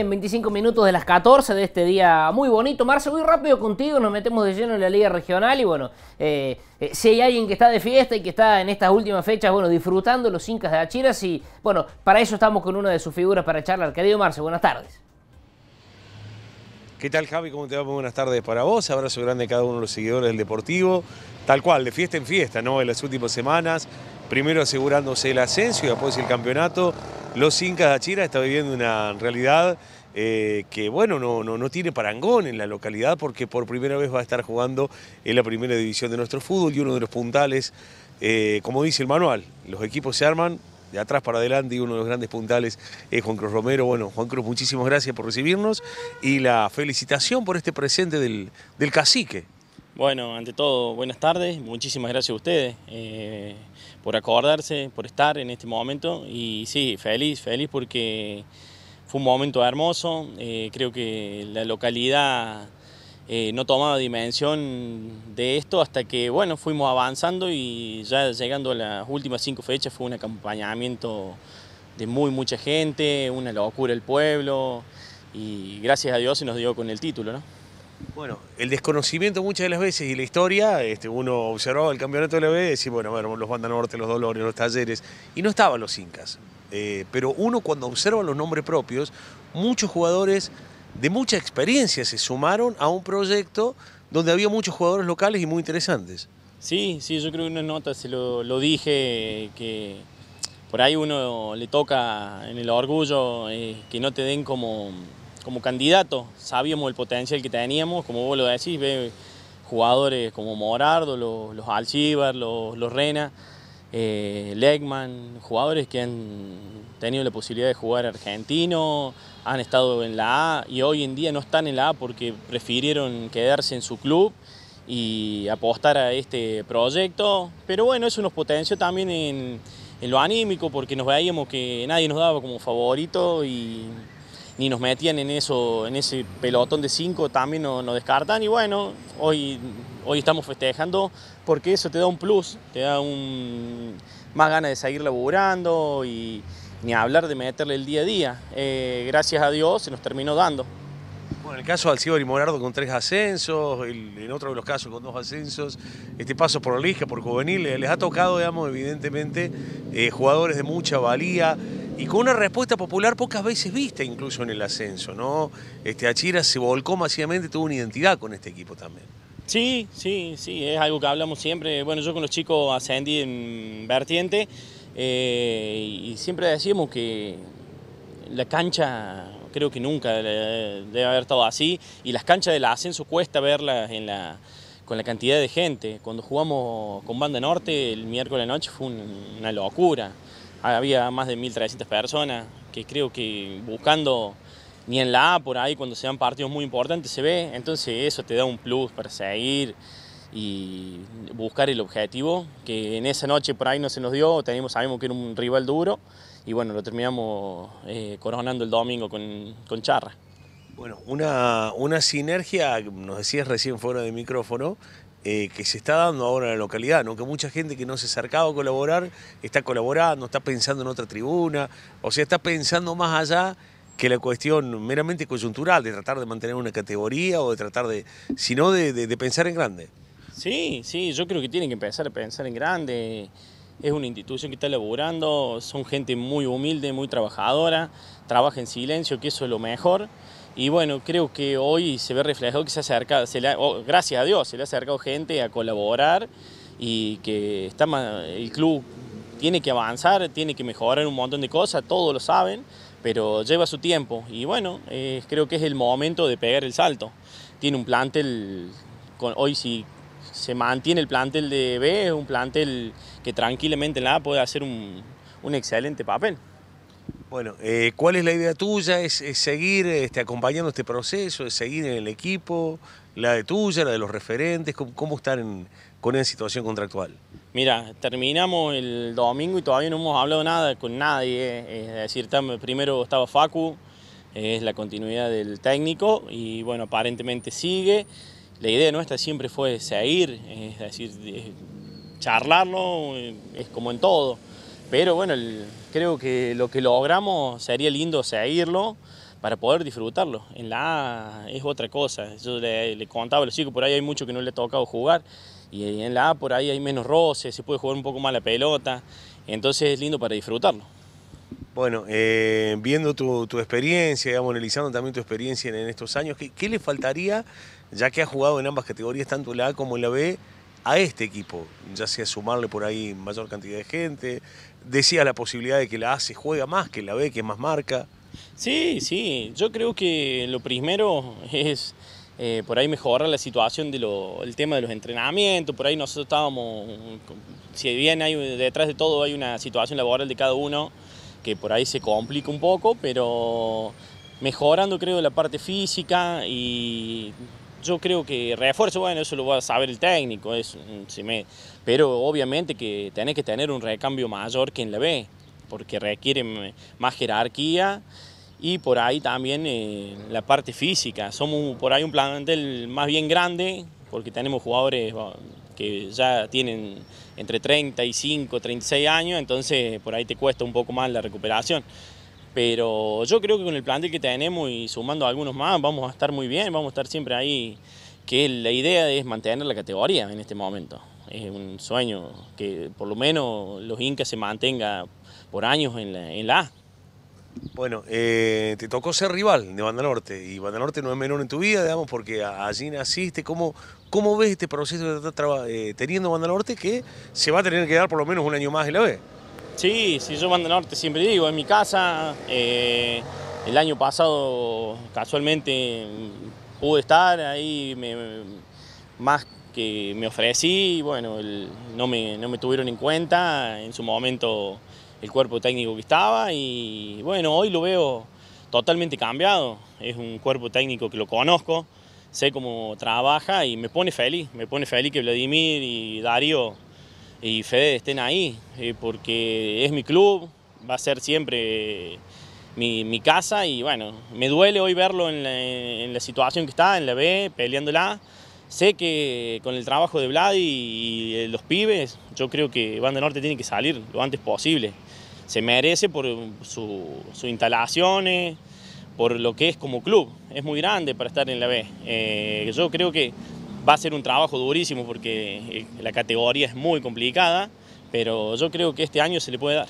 En 25 minutos de las 14 de este día muy bonito. Marce, muy rápido contigo, nos metemos de lleno en la Liga Regional y bueno, eh, eh, si hay alguien que está de fiesta y que está en estas últimas fechas, bueno, disfrutando los Incas de Achiras y bueno, para eso estamos con una de sus figuras para charlar. Querido Marce, buenas tardes. ¿Qué tal Javi? ¿Cómo te va? buenas tardes para vos. Abrazo grande a cada uno de los seguidores del Deportivo. Tal cual, de fiesta en fiesta, ¿no? En las últimas semanas, primero asegurándose el ascenso y después el campeonato los incas de Achira está viviendo una realidad eh, que bueno, no, no, no, tiene parangón en la localidad porque por primera vez va a estar jugando en la primera división de nuestro fútbol y uno de los puntales, eh, como dice el manual, los equipos se arman de atrás para adelante y uno de los grandes puntales es Juan Cruz Romero. Bueno, Juan Cruz, muchísimas gracias por recibirnos y la felicitación por este presente del, del cacique. Bueno, ante todo, buenas tardes, muchísimas gracias a ustedes eh, por acordarse, por estar en este momento y sí, feliz, feliz porque fue un momento hermoso, eh, creo que la localidad eh, no tomaba dimensión de esto hasta que, bueno, fuimos avanzando y ya llegando a las últimas cinco fechas fue un acompañamiento de muy mucha gente, una locura el pueblo y gracias a Dios se nos dio con el título, ¿no? Bueno, el desconocimiento muchas de las veces y la historia, este, uno observaba el campeonato de la B y decía, bueno, los Banda Norte, los Dolores, los Talleres, y no estaban los Incas. Eh, pero uno cuando observa los nombres propios, muchos jugadores de mucha experiencia se sumaron a un proyecto donde había muchos jugadores locales y muy interesantes. Sí, sí, yo creo que una nota, se lo, dije, que por ahí uno le toca en el orgullo eh, que no te den como como candidato sabíamos el potencial que teníamos, como vos lo decís, ve, jugadores como Morardo, los, los los, los Rena, eh, Legman, jugadores que han tenido la posibilidad de jugar argentino, han estado en la A y hoy en día no están en la A porque prefirieron quedarse en su club y apostar a este proyecto. Pero bueno, eso nos potenció también en, en lo anímico porque nos veíamos que nadie nos daba como favorito y ni nos metían en, eso, en ese pelotón de cinco, también nos, descartan. Y bueno, hoy, hoy estamos festejando porque eso te da un plus, te da un, más ganas de seguir laburando y ni hablar de meterle el día a día. Eh, gracias a Dios se nos terminó dando. Bueno, en el caso de Alcibar y Morardo con tres ascensos, en otro de los casos con dos ascensos, este paso por la Liga, por Juvenil, les ha tocado, digamos, evidentemente, eh, jugadores de mucha valía, y con una respuesta popular pocas veces vista incluso en el ascenso, ¿no? Este, Achira se volcó masivamente, tuvo una identidad con este equipo también. Sí, sí, sí, es algo que hablamos siempre. Bueno, yo con los chicos ascendí en vertiente eh, y siempre decíamos que la cancha creo que nunca debe haber estado así y las canchas del ascenso cuesta verlas en la con la cantidad de gente. Cuando jugamos con Banda Norte el miércoles noche fue una locura había más de 1.300 personas, que creo que buscando ni en la A por ahí cuando se dan partidos muy importantes se ve, entonces eso te da un plus para seguir y buscar el objetivo, que en esa noche por ahí no se nos dio, teníamos, sabemos que era un rival duro y bueno, lo terminamos eh, coronando el domingo con, con Charra. Bueno, una, sinergia, nos decías recién fuera de micrófono, eh, que se está dando ahora en la localidad, que mucha gente que no se acercaba a colaborar está colaborando, está pensando en otra tribuna, o sea, está pensando más allá que la cuestión meramente coyuntural, de tratar de mantener una categoría o de tratar de, sino de, pensar en grande. Sí, sí, yo creo que tienen que empezar a pensar en grande. Es una institución que está laburando, son gente muy humilde, muy trabajadora, trabaja en silencio, que eso es lo mejor. Y bueno, creo que hoy se ve reflejado que se acerca, ha, acercado oh, gracias a Dios, se le ha acercado gente a colaborar y que está el club tiene que avanzar, tiene que mejorar un montón de cosas, todos lo saben, pero lleva su tiempo. Y bueno, eh, creo que es el momento de pegar el salto. Tiene un plantel, hoy si se mantiene el plantel de B, es un plantel que tranquilamente nada puede hacer un, un excelente papel. Bueno, eh, ¿cuál es la idea tuya? ¿Es, seguir este, acompañando este proceso? ¿Es seguir en el equipo? ¿La de tuya, la de los referentes? ¿Cómo, están con esa situación contractual? Mira, terminamos el domingo y todavía no hemos hablado nada con nadie. Eh. Es decir, primero estaba Facu, eh, es la continuidad del técnico y bueno, aparentemente sigue. La idea nuestra siempre fue seguir, es decir, charlarlo, es como en todo. Pero bueno, creo que lo que logramos sería lindo seguirlo para poder disfrutarlo. En la A es otra cosa. Yo le, contaba a los chicos, por ahí hay mucho que no le ha tocado jugar. Y en la A por ahí hay menos roces, se puede jugar un poco más la pelota. Entonces es lindo para disfrutarlo. Bueno, eh, viendo tu, experiencia, digamos, analizando también tu experiencia en, estos años, ¿qué, le faltaría, ya que has jugado en ambas categorías, tanto la A como en la B, a este equipo, ya sea sumarle por ahí mayor cantidad de gente, decía la posibilidad de que la A se juega más, que la B que más marca. Sí, sí, yo creo que lo primero es eh, por ahí mejorar la situación del el tema de los entrenamientos, por ahí nosotros estábamos, si bien hay detrás de todo hay una situación laboral de cada uno que por ahí se complica un poco, pero mejorando creo la parte física y yo creo que refuerzo, bueno, eso lo va a saber el técnico, es pero obviamente que tenés que tener un recambio mayor que en la B, porque requiere más jerarquía y por ahí también eh, la parte física. Somos por ahí un plantel más bien grande, porque tenemos jugadores que ya tienen entre 35, 36 años, entonces por ahí te cuesta un poco más la recuperación. Pero yo creo que con el plantel que tenemos y sumando a algunos más, vamos a estar muy bien, vamos a estar siempre ahí. Que la idea es mantener la categoría en este momento. Es un sueño que por lo menos los Incas se mantenga por años en la, A. Bueno, eh, te tocó ser rival de Banda Norte y Banda Norte no es menor en tu vida, digamos, porque allí naciste. ¿Cómo, cómo ves este proceso que está eh, teniendo Banda Norte que se va a tener que dar por lo menos un año más en la B? Sí, si yo mando Norte siempre digo, en mi casa. Eh, el año pasado casualmente pude estar ahí más que me ofrecí, bueno, no, me, no me tuvieron en cuenta en su momento el cuerpo técnico que estaba y bueno, hoy lo veo totalmente cambiado, es un cuerpo técnico que lo conozco, sé cómo trabaja y me pone feliz, me pone feliz que Vladimir y Darío y Fede estén ahí, eh, porque es mi club, va a ser siempre eh, mi, mi, casa y bueno, me duele hoy verlo en la, situación que está, en la B, peleándola. Sé que con el trabajo de Vlad y, los pibes, yo creo que Banda Norte tiene que salir lo antes posible. Se merece por sus instalaciones, por lo que es como club. Es muy grande para estar en la B. Eh, yo creo que va a ser un trabajo durísimo porque eh, la categoría es muy complicada, pero yo creo que este año se le puede dar.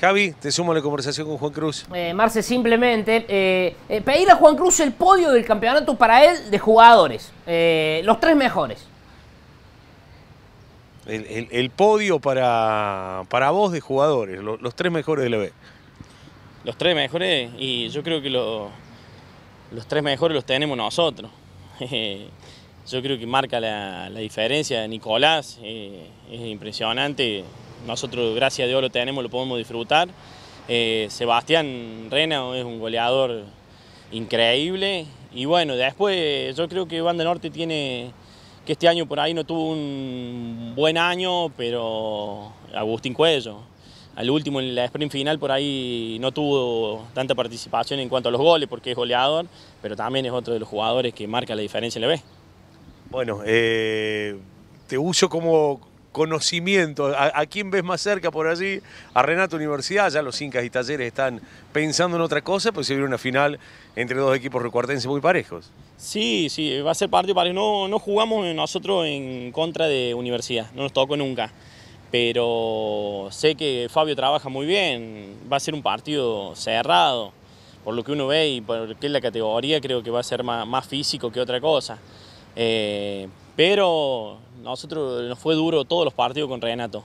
Javi, te sumo a la conversación con Juan Cruz. Eh, Marce, simplemente eh, eh a Juan Cruz el podio del campeonato para él de jugadores, los tres mejores. El, podio para, vos de jugadores, los tres mejores de la B. Los tres mejores, y yo creo que los tres mejores los tenemos nosotros. yo creo que marca la, diferencia. Nicolás eh, es impresionante, nosotros gracias a Dios lo tenemos, lo podemos disfrutar. Eh, Sebastián Rena es un goleador increíble y bueno, después yo creo que Banda Norte tiene que este año por ahí no tuvo un buen año, pero Agustín Cuello. Al último en la sprint final por ahí no tuvo tanta participación en cuanto a los goles porque es goleador, pero también es otro de los jugadores que marca la diferencia en la B. Bueno, eh, te uso como conocimiento. ¿A, quién ves más cerca por allí? A Renato Universidad, ya los Incas y Talleres están pensando en otra cosa, pues se viene una final entre dos equipos recuartenses muy parejos. Sí, sí, va a ser partido parejo. No, no jugamos nosotros en contra de Universidad, no nos tocó nunca. Pero sé que Fabio trabaja muy bien, va a ser un partido cerrado, por lo que uno ve y por qué es la categoría, creo que va a ser más físico que otra cosa. Eh, pero nosotros nos fue duro todos los partidos con Renato.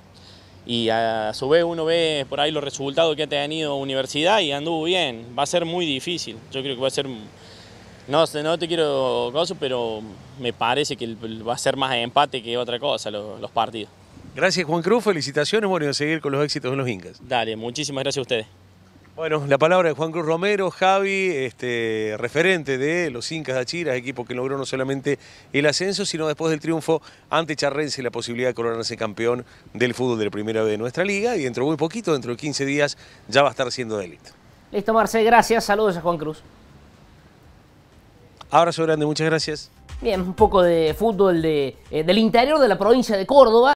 Y a su vez uno ve por ahí los resultados que ha tenido Universidad y anduvo bien. Va a ser muy difícil. Yo creo que va a ser. No, no te quiero cosas, pero me parece que va a ser más empate que otra cosa los, partidos. Gracias, Juan Cruz. Felicitaciones, bueno, a seguir con los éxitos de los Incas. Dale, muchísimas gracias a ustedes. Bueno, la palabra de Juan Cruz Romero, Javi, este, referente de los Incas de Achiras, equipo que logró no solamente el ascenso, sino después del triunfo ante Charrense la posibilidad de coronarse campeón del fútbol de la primera vez de nuestra liga y dentro muy poquito, dentro de 15 días, ya va a estar siendo delito. élite. Listo, Marcel, gracias. Saludos a Juan Cruz. Abrazo grande, muchas gracias. Bien, un poco de fútbol eh, del interior de la provincia de Córdoba.